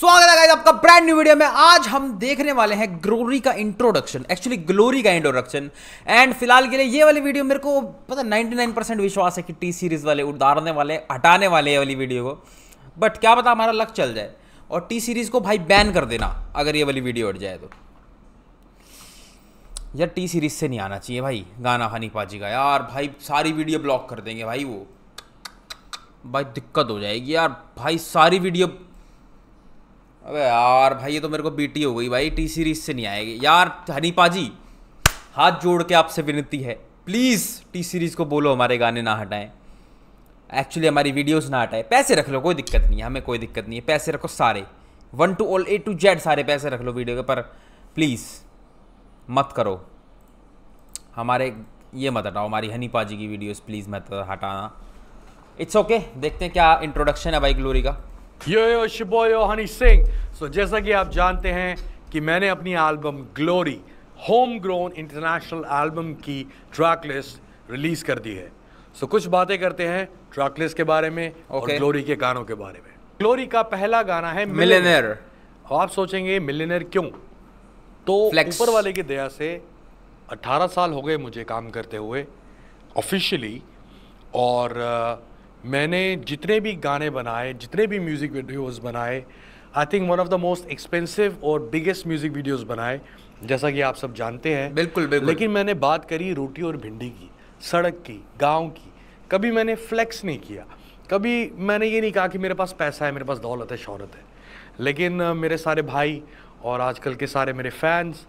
स्वागत है आपका ब्रांड न्यू वीडियो में आज हम देखने वाले हैं ग्लोरी का इंट्रोडक्शन एक्चुअली ग्लोरी का इंट्रोडक्शन एंड फिलहाल के लिए ये वाली वीडियो मेरे को पता 99 परसेंट विश्वास है कि टी सीरीज वाले उतारने वाले हटाने वाले ये वाली वीडियो को बट क्या पता हमारा लक चल जाए और टी सीरीज को भाई बैन कर देना अगर ये वाली वीडियो हट जाए तो यार टी सीरीज से नहीं आना चाहिए भाई गाना हनी पाजी का यार भाई सारी वीडियो ब्लॉक कर देंगे भाई वो भाई दिक्कत हो जाएगी यार भाई सारी वीडियो अबे यार भाई ये तो मेरे को बीटी हो गई भाई टी सीरीज से नहीं आएगी यार पाजी हाथ जोड़ के आपसे विनती है प्लीज़ टी सीरीज़ को बोलो हमारे गाने ना हटाएं एक्चुअली हमारी वीडियोस ना हटाएं पैसे रख लो कोई दिक्कत नहीं है हमें कोई दिक्कत नहीं है पैसे रखो सारे one two all A to Z सारे पैसे रख लो वीडियो के पर प्लीज़ मत करो हमारे ये मत हटाओ हमारी हनीपा जी की वीडियोस प्लीज़ मत हटाना इट्स ओके okay, देखते हैं क्या इंट्रोडक्शन है भाई ग्लोरी का यो यो शिबो यो हनी सिंह सो जैसा कि आप जानते हैं कि मैंने अपनी album Glory home grown international album की ट्रैक लिस्ट रिलीज़ कर दी है सो so, कुछ बातें करते हैं ट्रैक लिस्ट के बारे में okay. और ग्लोरी के गानों के बारे में ग्लोरी का पहला गाना है मिलेनर आप सोचेंगे मिलेनर क्यों तो ऊपर वाले की दया से 18 साल हो गए मुझे काम करते हुए ऑफिशियली और uh, मैंने जितने भी गाने बनाए जितने भी म्यूज़िक वीडियोस बनाए I think one of the most expensive और बिगेस्ट म्यूज़िक वीडियोस बनाए जैसा कि आप सब जानते हैं बिल्कुल बिल्कुल लेकिन मैंने बात करी रोटी और भिंडी की सड़क की गांव की कभी मैंने फ्लैक्स नहीं किया कभी मैंने ये नहीं कहा कि मेरे पास पैसा है मेरे पास दौलत है शहरत है लेकिन मेरे सारे भाई और आजकल के सारे मेरे फैंस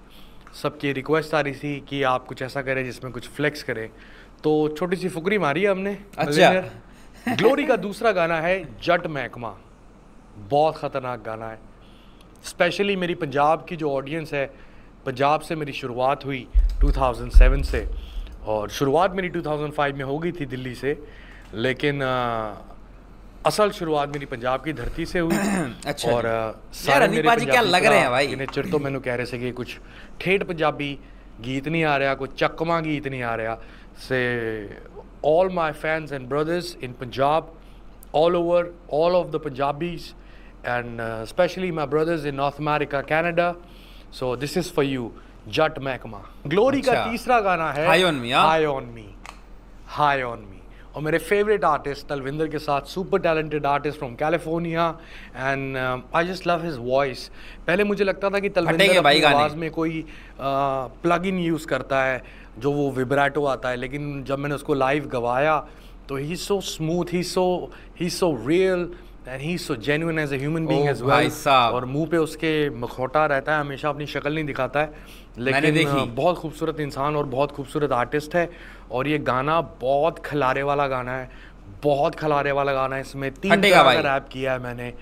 सबकी रिक्वेस्ट आ रही थी कि आप कुछ ऐसा करें जिसमें कुछ फ्लैक्स करें तो छोटी सी फुकरी मारी हमने अच्छा ग्लोरी का दूसरा गाना है जट महकमा बहुत ख़तरनाक गाना है स्पेशली मेरी पंजाब की जो ऑडियंस है पंजाब से मेरी शुरुआत हुई 2007 से और शुरुआत मेरी 2005 में हो गई थी दिल्ली से लेकिन आ, असल शुरुआत मेरी पंजाब की धरती से हुई अच्छा और सारे मेरे जी क्या लग रहे हैं हाँ, भाई इन्हें चिर तो मैंने कह रहे थे कि कुछ ठेठ पंजाबी गीत नहीं आ रहा कुछ चकमा गीत नहीं आ रहा से all my fans and brothers in Punjab all over all of the Punjabis and specially my brothers in North America Canada so this is for you Jatt Mehkma Glory का तीसरा गाना है high on me high on me high on me और मेरे favourite artist Talwinder के साथ super talented artist from California and I just love his voice पहले मुझे लगता था कि तलविंदर आवाज़ में कोई प्लग इन यूज़ करता है जो वो विब्राटो आता है लेकिन जब मैंने उसको लाइव गवाया तो he so smooth he so he so real and he so genuine as a human being as well और मुंह पे उसके मखोटा रहता है हमेशा अपनी शक्ल नहीं दिखाता है लेकिन बहुत खूबसूरत इंसान और बहुत खूबसूरत आर्टिस्ट है और ये गाना बहुत खलारे वाला गाना है बहुत खलारे वाला गाना है इसमें तीन रैप किया है मैंने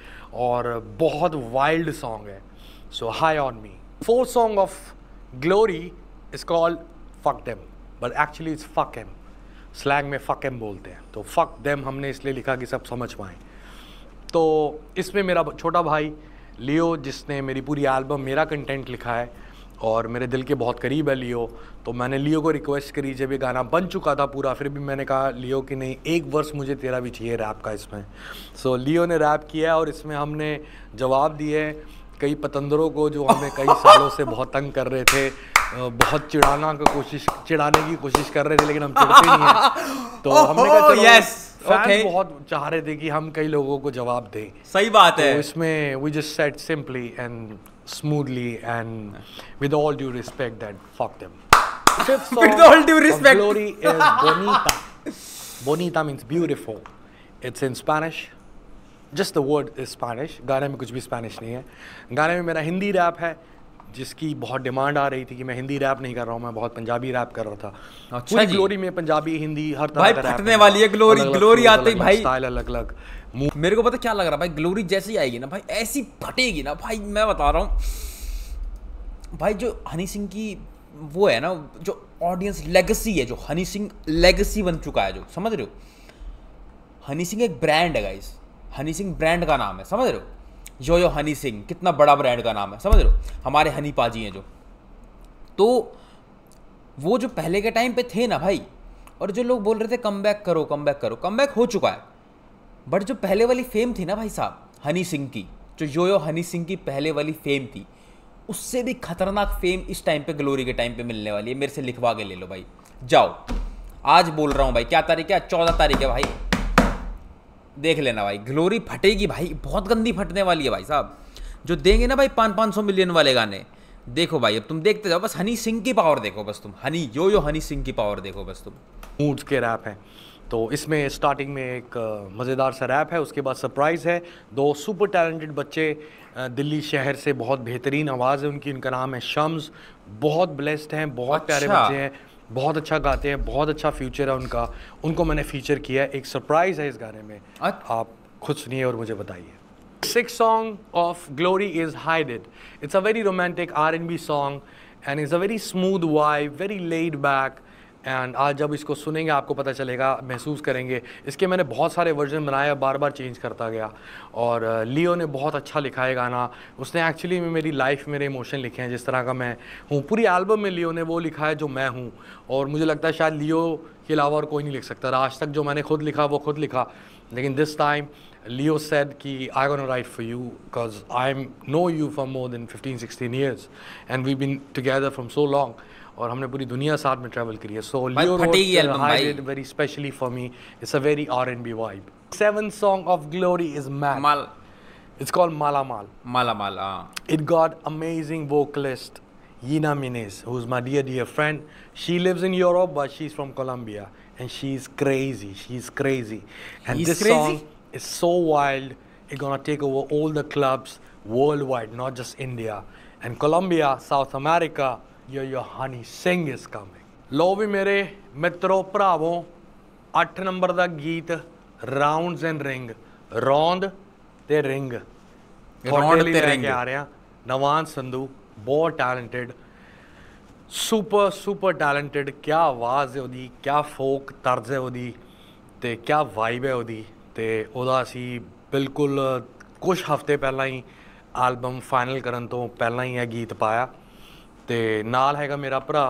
और बहुत वाइल्ड सॉन्ग है so high on me fourth song of Glory is called fuck them but actually it's fuck em slang में फक एम बोलते हैं तो फक डेम हमने इसलिए लिखा कि सब समझ पाएँ तो इसमें मेरा छोटा भाई लियो जिसने मेरी पूरी एल्बम मेरा कंटेंट लिखा है और मेरे दिल के बहुत करीब है लियो तो मैंने लियो को रिक्वेस्ट करी जब ये गाना बन चुका था पूरा फिर भी मैंने कहा लियो कि नहीं एक वर्ष मुझे तेरा भी चाहिए रैप का इसमें सो so, लियो ने रैप किया और इसमें हमने जवाब दिए कई पतंदरों को जो हमें कई सालों से बहुत तंग कर रहे थे बहुत चिढ़ाना का कोशिश चिढ़ाने की कोशिश कर रहे थे लेकिन हम चिढ़ते नहीं हैं तो हमने कहा चलो yes, okay. बहुत चाह रहे थे कि हम कई लोगों को जवाब दें सही बात तो है इसमें we just said simply and smoothly and with all due respect that fuck them with all due respect Glory is Bonita Bonita means beautiful it's in Spanish just the word is Spanish गाने में कुछ भी Spanish नहीं है गाने में मेरा Hindi rap है जिसकी बहुत डिमांड आ रही थी कि मैं हिंदी रैप नहीं कर रहा हूँ मैं बहुत पंजाबी रैप कर रहा था अच्छा ग्लोरी में पंजाबी हिंदी हर तरह भाई फटने वाली है ग्लोरी ग्लोरी आते ही भाई स्टाइल अलग अलग मेरे को पता क्या लग रहा है भाई ग्लोरी जैसी आएगी ना भाई ऐसी फटेगी ना भाई मैं बता रहा हूँ भाई जो हनी सिंह की वो है ना जो ऑडियंस लेगेसी है जो हनी सिंह लेगेसी बन चुका है जो समझ रहे हो हनी सिंह एक ब्रांड है गाइस हनी सिंह ब्रांड का नाम है समझ रहे हो यो यो हनी सिंह कितना बड़ा ब्रांड का नाम है समझ लो हमारे हनी पाजी हैं जो तो वो जो पहले के टाइम पे थे ना भाई और जो लोग बोल रहे थे कम बैक करो कम बैक करो कम बैक हो चुका है बट जो पहले वाली फेम थी ना भाई साहब हनी सिंह की जो यो यो हनी सिंह की पहले वाली फेम थी उससे भी खतरनाक फेम इस टाइम पे ग्लोरी के टाइम पे मिलने वाली है मेरे से लिखवा के ले लो भाई जाओ आज बोल रहा हूँ भाई क्या तारीख है चौदह तारीख है भाई देख लेना भाई ग्लोरी फटेगी भाई बहुत गंदी फटने वाली है भाई साहब जो देंगे ना भाई पाँच पाँच सौ मिलियन वाले गाने देखो भाई अब तुम देखते जाओ बस हनी सिंह की पावर देखो बस तुम हनी यो यो हनी सिंह की पावर देखो बस तुम मूड्स के रैप है तो इसमें स्टार्टिंग में एक मज़ेदार सा रैप है उसके बाद सरप्राइज़ है दो सुपर टैलेंटेड बच्चे दिल्ली शहर से बहुत बेहतरीन आवाज़ है उनकी उनका नाम है शम्स बहुत ब्लेस्ड हैं बहुत अच्छा। प्यारे बच्चे हैं बहुत अच्छा गाते हैं बहुत अच्छा फ्यूचर है उनका उनको मैंने फीचर किया है एक सरप्राइज है इस गाने में अच्छा। आप खुद सुनिए और मुझे बताइए six song of Glory is high dead it's a very romantic R n B song and is a very smooth why very laid back and आज जब इसको सुनेंगे आपको पता चलेगा महसूस करेंगे इसके मैंने बहुत सारे वर्जन बनाए बार बार चेंज करता गया और लियो uh, ने बहुत अच्छा लिखा है गाना उसने एक्चुअली में मेरी लाइफ मेरे इमोशन लिखे हैं जिस तरह का मैं हूँ पूरी एल्बम में लियो ने वो लिखा है जो मैं हूँ और मुझे लगता है शायद लियो के अलावा और कोई नहीं लिख सकता आज तक जो मैंने खुद लिखा वो खुद लिखा लेकिन दिस टाइम लियो सेड कि I gonna write for you because I am know you for more than fifteen sixteen years and we been together from so long और हमने पूरी दुनिया साथ में ट्रैवल करी है so very specially for me it's a very R and B vibe seven song of Glory is Mala It's called Mala Mal. Mala Mal, ah. It got amazing vocalist Yina Minez, who's my dear, dear friend. She lives in Europe, but she's from Colombia. And she's crazy. She's crazy. And He's this crazy? song is so wild. It's going to take over all the clubs worldwide, not just India. And Colombia, South America, ਯੋ ਯੋਹਾਨੀ ਸਿੰਘ ਇਸ coming ਲੋ ਵੀ ਮੇਰੇ ਮਿੱਤਰੋ ਭਰਾਵੋ 8 number ਦਾ ਗੀਤ rounds and ring ਰੌਂਦ ਤੇ ring round ਤੇ ring ਆ ਰਿਹਾ ਨਵਾਨ ਸੰਧੂ ਬਹੁਤ ਟੈਲੈਂਟਡ ਸੁਪਰ ਸੁਪਰ ਟੈਲੈਂਟਡ ਕੀ ਆਵਾਜ਼ ਹੈ ਉਹਦੀ ਕੀ ਫੋਕ ਤਰਜ਼ ਹੈ ਉਹਦੀ ਤੇ ਕੀ ਵਾਈਬ ਹੈ ਉਹਦੀ ਤੇ ਉਹਦਾ ਅਸੀਂ ਬਿਲਕੁਲ ਕੁਝ ਹਫ਼ਤੇ ਪਹਿਲਾਂ ਹੀ ਐਲਬਮ ਫਾਈਨਲ ਕਰਨ ਤੋਂ ਪਹਿਲਾਂ ਹੀ ਇਹ ਗੀਤ ਪਾਇਆ ਤੇ ਨਾਲ ਹੈਗਾ ਮੇਰਾ ਭਰਾ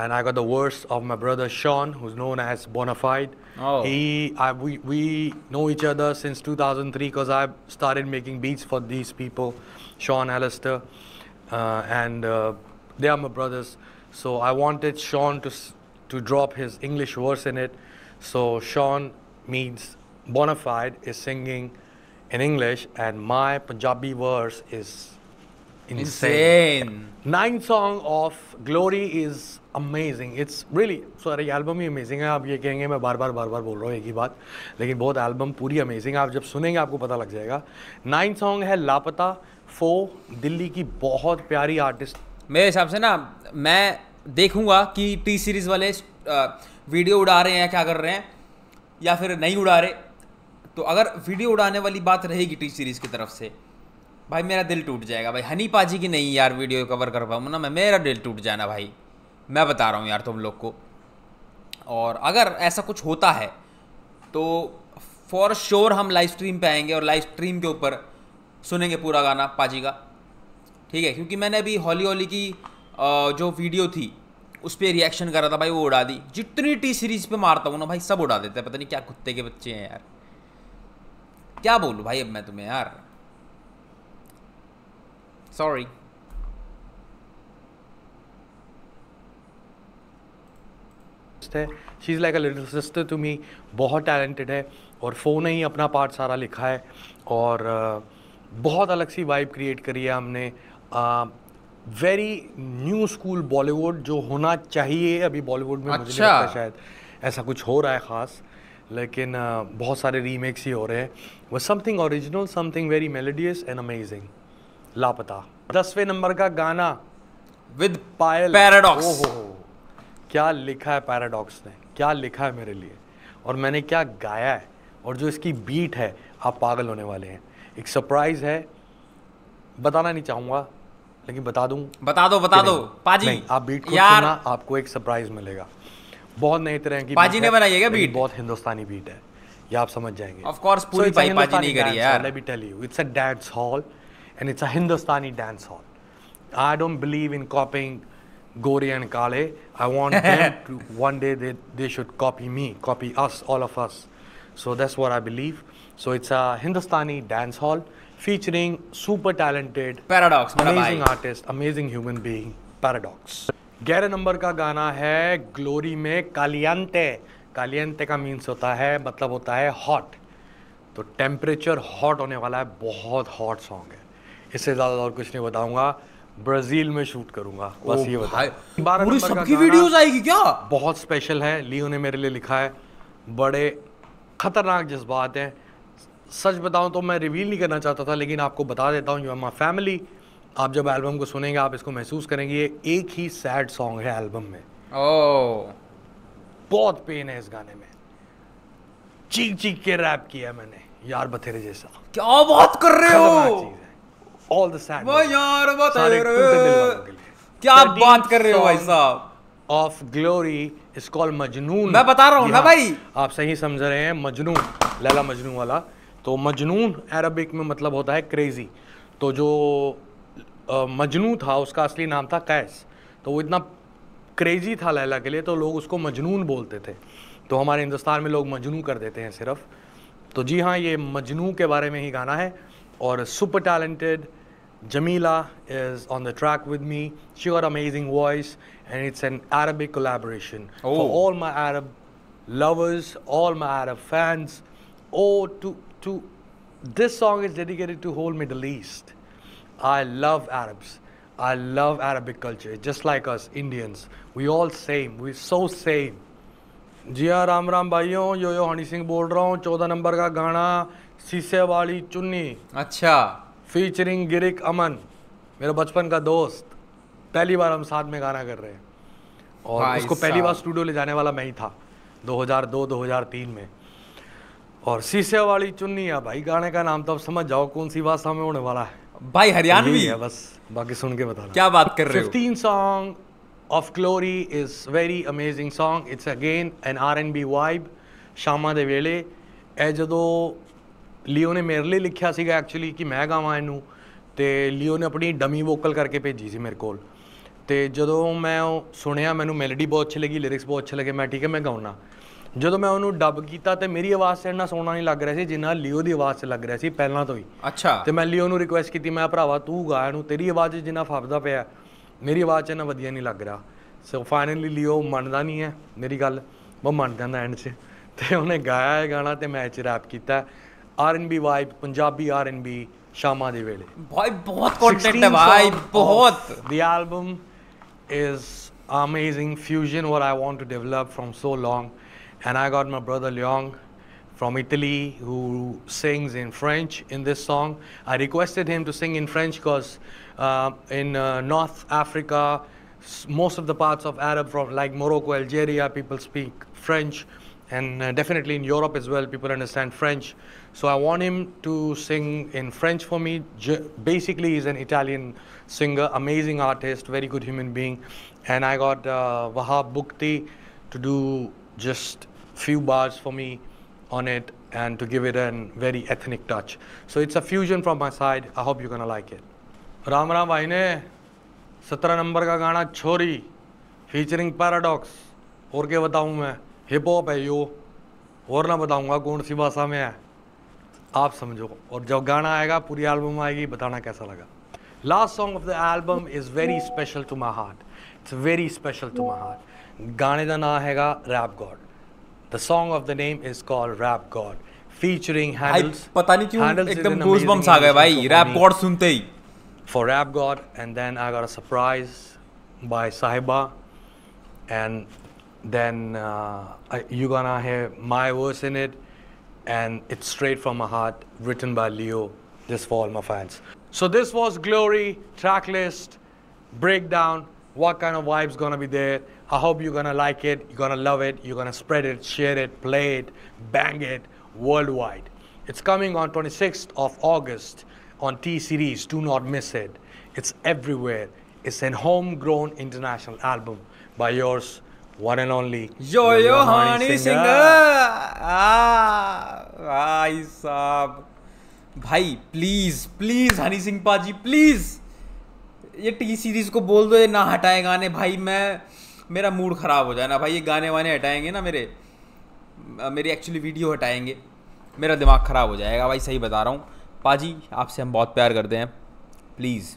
and I got the worst of my brother Sean, who's known as Bonafide. Oh. He, I, we, we know each other since 2003 because I started making beats for these people, Sean Allister, uh, and uh, they are my brothers. So I wanted Sean to to drop his English verse in it. So Sean means Bonafide is singing in English, and my Punjabi verse is insane. Nine song of Glory is amazing. It's really sorry album he amazing है आप ये कहेंगे मैं बार बार बार बार बोल रहा हूँ एक ही बात लेकिन बहुत album पूरी amazing है आप जब सुनेंगे आपको पता लग जाएगा Nine song है लापता फो दिल्ली की बहुत प्यारी आर्टिस्ट मेरे हिसाब से ना मैं देखूंगा कि टी सीरीज़ वाले वीडियो उड़ा रहे हैं क्या कर रहे हैं या फिर नहीं उड़ा रहे तो अगर वीडियो उड़ाने वाली बात रहेगी टी सीरीज़ की तरफ से भाई मेरा दिल टूट जाएगा भाई हनी पाजी की नहीं यार वीडियो कवर कर पाऊँ ना मैं मेरा दिल टूट जाना भाई मैं बता रहा हूँ यार तुम लोग को और अगर ऐसा कुछ होता है तो फॉर श्योर हम लाइव स्ट्रीम पे आएंगे और लाइव स्ट्रीम के ऊपर सुनेंगे पूरा गाना पाजी का ठीक है क्योंकि मैंने अभी हॉली हॉली की जो वीडियो थी उस पर रिएक्शन करा था भाई वो उड़ा दी जितनी टी सीरीज पे मारता हूँ ना भाई सब उड़ा देते हैं पता नहीं क्या कुत्ते के बच्चे हैं यार क्या बोलूँ भाई अब मैं तुम्हें यार Sorry. है she is like a little sister to me बहुत टैलेंटेड है और फ़ोन ही अपना पार्ट सारा लिखा है और uh, बहुत अलग सी वाइब क्रिएट करी है हमने वेरी न्यू स्कूल बॉलीवुड जो होना चाहिए अभी बॉलीवुड में अच्छा। मुझे लगता शायद ऐसा कुछ हो रहा है ख़ास लेकिन uh, बहुत सारे रीमेक्स ही हो रहे हैं वो something original something very melodious and amazing लापता दसवें नंबर का गाना विद पायल पैराडॉक्स ओ क्या लिखा है पैराडॉक्स ने क्या लिखा है मेरे लिए और मैंने क्या गाया है और जो इसकी बीट है आप पागल होने वाले हैं एक सरप्राइज है बताना नहीं चाहूंगा लेकिन बता दूं बता दो बता दो पाजी नहीं, आप बीट को यार। सुना आपको एक सरप्राइज मिलेगा बहुत नई तरह की पाजी ने बनाई है बीट बहुत हिंदुस्तानी बीट है ये आप समझ जाएंगे ऑफ कोर्स पूरी पाजी ने करी है यार let me tell you it's a dance hall and it's a Hindustani dance hall. I don't believe in copying Gori and Kale. I want them to one day they, they should copy me, copy us, all of us. So that's what I believe. So it's a Hindustani dance hall featuring super talented Paradox, amazing artist, amazing human being, Paradox. ग्यारह नंबर का गाना है glory में कालियंते कालियंते का means होता है मतलब होता है हॉट तो टेम्परेचर हॉट होने वाला है बहुत हॉट सॉन्ग है इससे ज़्यादा और कुछ नहीं बताऊंगा ब्राज़ील में शूट करूंगा बस ये पूरी सबकी वीडियोस आएगी क्या बहुत स्पेशल है लियो ने मेरे लिए लिखा है बड़े खतरनाक जज्बात हैं सच बताऊं तो मैं रिवील नहीं करना चाहता था लेकिन आपको बता देता हूँ यू माई फैमिली आप जब एल्बम को सुनेंगे आप इसको महसूस करेंगे ये एक ही सैड सॉन्ग है एल्बम में बहुत पेन है इस गाने में चीख चीख के रैप किया मैंने यार बथेरे जैसा क्या बात कर रहे हो ऑल द सैड वो यार वो तेरे क्या बात कर रहे हो भाई साहब of Glory is called Majnoon मैं बता रहा हूँ ना हाँ, भाई आप सही समझ रहे हैं मजनून लैला मजनू वाला तो मजनून अरबिक में मतलब होता है क्रेजी तो जो मजनू था उसका असली नाम था कैस तो वो इतना क्रेजी था लैला के लिए तो लोग उसको मजनून बोलते थे तो हमारे हिंदुस्तान में लोग मजनू कर देते हैं सिर्फ तो जी हाँ ये मजनू के बारे में ही गाना है or a super talented. Jamila is on the track with me. She got amazing voice, and it's an Arabic collaboration oh. for all my Arab lovers, all my Arab fans. Oh, to to this song is dedicated to whole Middle East. I love Arabs. I love Arabic culture. Just like us Indians, we all same. We're so same. जी हाँ राम राम भाइयों यो यो हनी सिंह बोल रहा हूँ चौदह number का गाना शीशे वाली चुन्नी अच्छा फीचरिंग गिरिक अमन मेरा बचपन का दोस्त पहली बार हम साथ में गाना कर रहे हैं और उसको पहली बार स्टूडियो ले जाने वाला मैं ही था 2002 2003 में और शीशे वाली चुन्नी है भाई गाने का नाम तो अब समझ जाओ कौन सी भाषा में होने वाला है भाई हरियाणवी है बस बाकी सुन के बता क्या बात कर रहे हो 15 song of Glory is very amazing song. It's again an R&B vibe. ਸ਼ਾਮਾਂ ਦੇ ਵੇਲੇ ਇਹ ਜਦੋਂ ਲਿਓ ਨੇ ਮੇਰੇ ਲਈ ਲਿਖਿਆ ਸੀਗਾ ਐਕਚੁਅਲੀ ਕਿ ਮੈਂ ਗਾਵਾਂ ਇਹਨੂੰ ਤੇ ਲਿਓ ਨੇ ਆਪਣੀ ਡਮੀ ਵੋਕਲ ਕਰਕੇ ਭੇਜੀ ਸੀ ਮੇਰੇ ਕੋਲ ਤੇ ਜਦੋਂ ਮੈਂ ਉਹ ਸੁਣਿਆ ਮੈਨੂੰ ਮੈਲੋਡੀ ਬਹੁਤ ਅੱਛੀ ਲੱਗੀ ਲਿਰਿਕਸ ਬਹੁਤ ਅੱਛੇ ਲੱਗੇ ਮੈਂ ਠੀਕ ਹੈ ਮੈਂ ਗਾਉਣਾ ਜਦੋਂ ਮੈਂ ਉਹਨੂੰ ਡੱਬ ਕੀਤਾ ਤੇ ਮੇਰੀ ਆਵਾਜ਼ 'ਚ ਇੰਨਾ ਸੋਹਣਾ ਨਹੀਂ ਲੱਗ ਰਿਹਾ ਸੀ ਜਿੰਨਾ ਲਿਓ ਦੀ ਆਵਾਜ਼ 'ਚ ਲੱਗ ਰਿਹਾ ਸੀ ਪਹਿਲਾਂ ਤੋਂ ਹੀ ਅੱਛਾ ਤੇ ਮੈਂ ਲਿਓ ਨੂੰ ਰਿਕੁਐਸਟ ਕੀਤੀ ਮੈਂ ਭਰਾਵਾ ਤੂੰ ਗਾ ਇਹਨੂੰ ਤੇਰੀ ਆਵਾਜ਼ 'ਚ ਜਿੰਨਾ ਫੱਬਦਾ ਪਿਆ ਮੇਰੀ ਆਵਾਜ਼ 'ਚ ਨਾ ਵਧੀਆ ਨਹੀਂ ਲੱਗ ਰਿਹਾ ਸੋ ਫਾਈਨਲੀ ਲਿਓ ਮੰਨਦਾ ਨਹੀਂ ਹੈ ਮੇਰੀ ਗੱਲ ਉਹ ਮੰਨ ਜਾਂਦਾ ਐਂਡ 'ਚ ਤੇ ਉਹਨੇ ਗਾਇਆ ਇਹ ਗਾਣਾ ਤੇ ਮੈਂ ਇਹ 'ਚ ਰੈਪ ਕੀਤਾ ਆਰਐਨਬੀ ਵਾਈਬ ਪੰਜਾਬੀ ਆਰਐਨਬੀ ਸ਼ਾਮਾਂ ਦੇ ਵੇਲੇ ਭਾਈ ਬਹੁਤ ਕੰਟੈਂਟ ਹੈ ਭਾਈ ਬਹੁਤ ਦੀ album is amazing fusion what I want to develop from so long. And I got my brother Leong from Italy who sings in French in this song. I requested him to sing in French because uh, in uh, North Africa, most of the parts of Arab, from like Morocco, Algeria, people speak French, and uh, definitely in Europe as well, people understand French. So I want him to sing in French for me. basically, he's an Italian singer, amazing artist, very good human being, and I got uh, Wahab Bukti to do just few bars for me on it and to give it a very ethnic touch. So it's a fusion from my side. I hope you're gonna like it. Ram Ram भाई ने सत्रह number का गाना छोरी featuring paradox और क्या बताऊँ मैं हिप हॉप है यो और ना बताऊँगा कौन सी भाषा में है आप समझो और जब गाना आएगा पूरी एल्बम आएगी बताना कैसा लगा last song of the album is very special to my heart it's very special to my heart गाने का नाम हैगा rap god the song of the name is called rap god featuring पता नहीं क्यों एकदम आ गए भाई रैप गॉड सुनते ही for Rap God, and then I got a surprise by Sahiba, and then uh, you're gonna hear my verse in it, and it's straight from my heart, written by Leo, just for all my fans. So this was Glory track list breakdown. What kind of vibes gonna be there? I hope you're gonna like it. You're gonna love it. You're gonna spread it, share it, play it, bang it worldwide. It's coming on 26th of August. on T Series. Do not miss it. It's everywhere. It's a homegrown international album by yours, one and only. Yo Yo, yo Hani Singer. Ah, भाई साहब भाई please please Honey Singh पाजी please ये T series को बोल दो ये ना हटाए गाने भाई मैं मेरा मूड ख़राब हो जाए ना भाई ये गाने वाने हटाएंगे ना मेरे मेरी एक्चुअली वीडियो हटाएंगे मेरा दिमाग ख़राब हो जाएगा भाई सही बता रहा हूँ पाजी आपसे हम बहुत प्यार करते हैं प्लीज़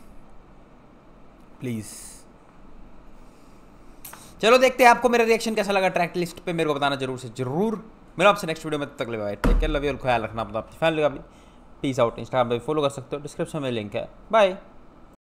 प्लीज़ चलो देखते हैं आपको मेरा रिएक्शन कैसा लगा ट्रैक लिस्ट पे मेरे को बताना जरूर से जरूर मेरा आपसे नेक्स्ट वीडियो में तक ले बाय ठीक है लव यू और ख्याल रखना अपना अपनी फैमिली का भी पीस आउट इंस्टाग्राम पे फॉलो कर सकते हो डिस्क्रिप्शन में लिंक है बाय